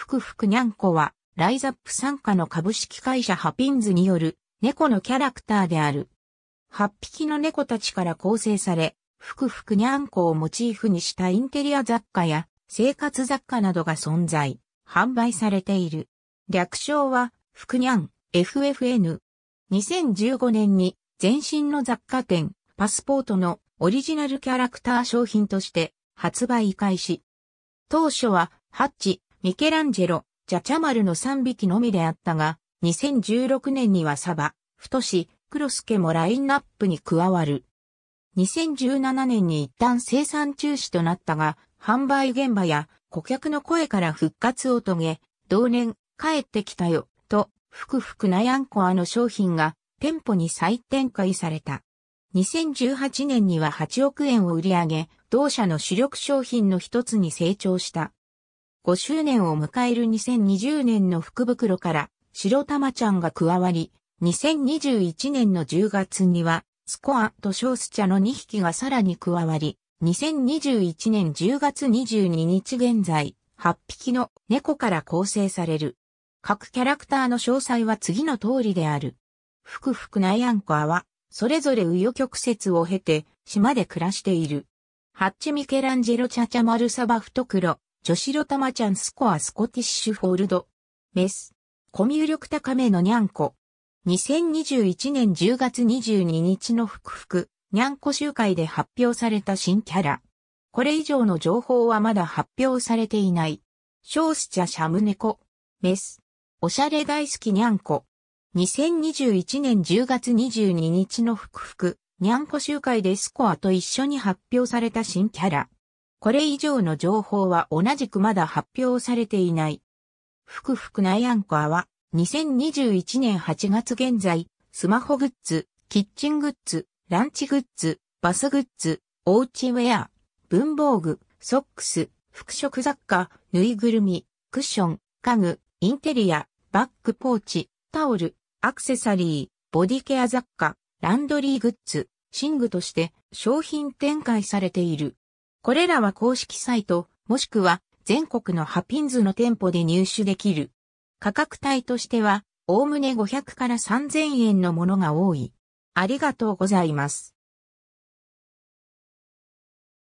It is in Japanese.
ふくふくにゃんこは、ライザップ参加の株式会社ハピンズによる猫のキャラクターである。8匹の猫たちから構成され、ふくふくにゃんこをモチーフにしたインテリア雑貨や生活雑貨などが存在、販売されている。略称は、ふくにゃん、FFN。2015年に前身の雑貨店、パスポートのオリジナルキャラクター商品として発売開始。当初は、ハッチ、ミケランジェロ、ジャチャマルの3匹のみであったが、2016年にはサバ、太シ、クロスケもラインナップに加わる。2017年に一旦生産中止となったが、販売現場や顧客の声から復活を遂げ、同年、帰ってきたよ、と、ふくふくなやんこあの商品が店舗に再展開された。2018年には8億円を売り上げ、同社の主力商品の一つに成長した。5周年を迎える2020年の福袋から白玉ちゃんが加わり、2021年の10月にはスコアとショース茶の2匹がさらに加わり、2021年10月22日現在、8匹の猫から構成される。各キャラクターの詳細は次の通りである。ふくふくなやんこアは、それぞれうよ曲折を経て、島で暮らしている。ハッチ・ミケランジェロ・チャチャ・マルサバ・フトクロ、女子ロタマちゃんスコアスコティッシュフォールド。メス。コミュ力高めのにゃんこ。2021年10月22日のふくふく、にゃんこ集会で発表された新キャラ。これ以上の情報はまだ発表されていない。小スチャシャムネコ。メス。おしゃれ大好きにゃんこ。2021年10月22日のふくふく、にゃんこ集会でスコアと一緒に発表された新キャラ。これ以上の情報は同じくまだ発表されていない。ふくふくアンコアは、2021年8月現在、スマホグッズ、キッチングッズ、ランチグッズ、バスグッズ、おうちウェア、文房具、ソックス、服飾雑貨、ぬいぐるみ、クッション、家具、インテリア、バッグポーチ、タオル、アクセサリー、ボディケア雑貨、ランドリーグッズ、寝具として商品展開されている。これらは公式サイト、もしくは全国のハピンズの店舗で入手できる。価格帯としては、おおむね500から3000円のものが多い。ありがとうございます。